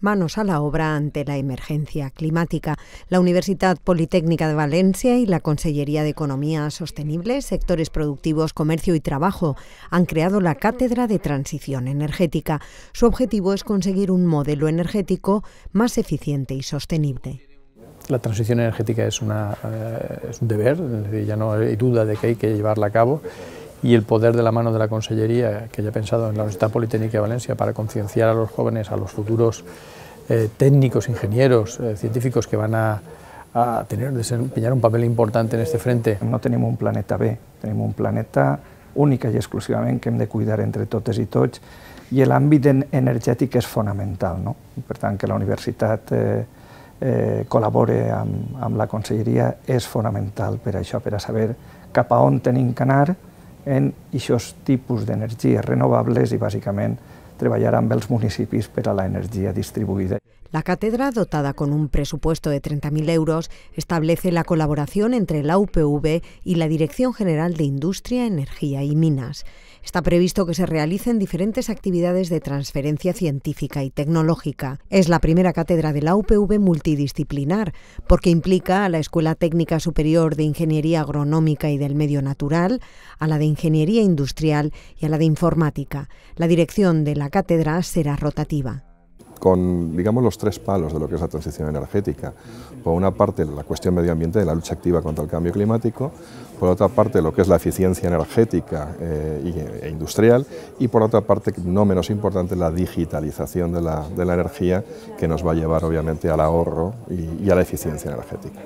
manos a la obra ante la emergencia climática. La Universidad Politécnica de Valencia y la Consellería de Economía Sostenible, Sectores Productivos, Comercio y Trabajo han creado la Cátedra de Transición Energética. Su objetivo es conseguir un modelo energético más eficiente y sostenible. La transición energética es, eh, es un deber, ya no hay duda de que hay que llevarla a cabo y el poder de la mano de la Consellería, que ya he pensado en la Universidad Politécnica de Valencia, para concienciar a los jóvenes, a los futuros eh, técnicos, ingenieros, eh, científicos que van a, desempeñar un papel importante en este frente. No tenemos un planeta B, tenemos un planeta única y exclusivamente que hemos de cuidar entre totes y tots y el ámbito es es No? Por tanto, que la universidad eh, colabore con la consellería es fundamental para eso para saber capa en on en tipos de energías renovables y, básicamente, trabajarán amb municipis para la energía distribuida. La cátedra, dotada con un presupuesto de 30.000 euros, establece la colaboración entre la UPV y la Dirección General de Industria, Energía y Minas. Está previsto que se realicen diferentes actividades de transferencia científica y tecnológica. Es la primera cátedra de la UPV multidisciplinar, porque implica a la Escuela Técnica Superior de Ingeniería Agronómica y del Medio Natural, a la de Ingeniería Industrial y a la de Informática. La dirección de la cátedra será rotativa con, digamos, los tres palos de lo que es la transición energética. Por una parte, la cuestión medioambiental y la lucha activa contra el cambio climático, por otra parte, lo que es la eficiencia energética eh, e industrial, y por otra parte, no menos importante, la digitalización de la, energía, que nos va a llevar, obviamente, al ahorro y a la eficiencia energética.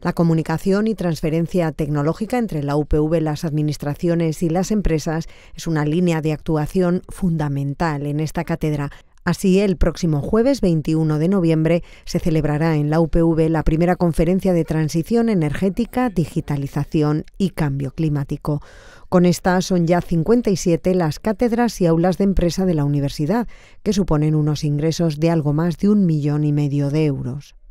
La comunicación y transferencia tecnológica entre la UPV, las administraciones y las empresas es una línea de actuación fundamental en esta cátedra. Así, el próximo jueves 21 de noviembre se celebrará en la UPV la primera conferencia de transición energética, digitalización y cambio climático. Con esta son ya 57 las cátedras y aulas de empresa de la universidad, que suponen unos ingresos de algo más de un millón y medio de euros.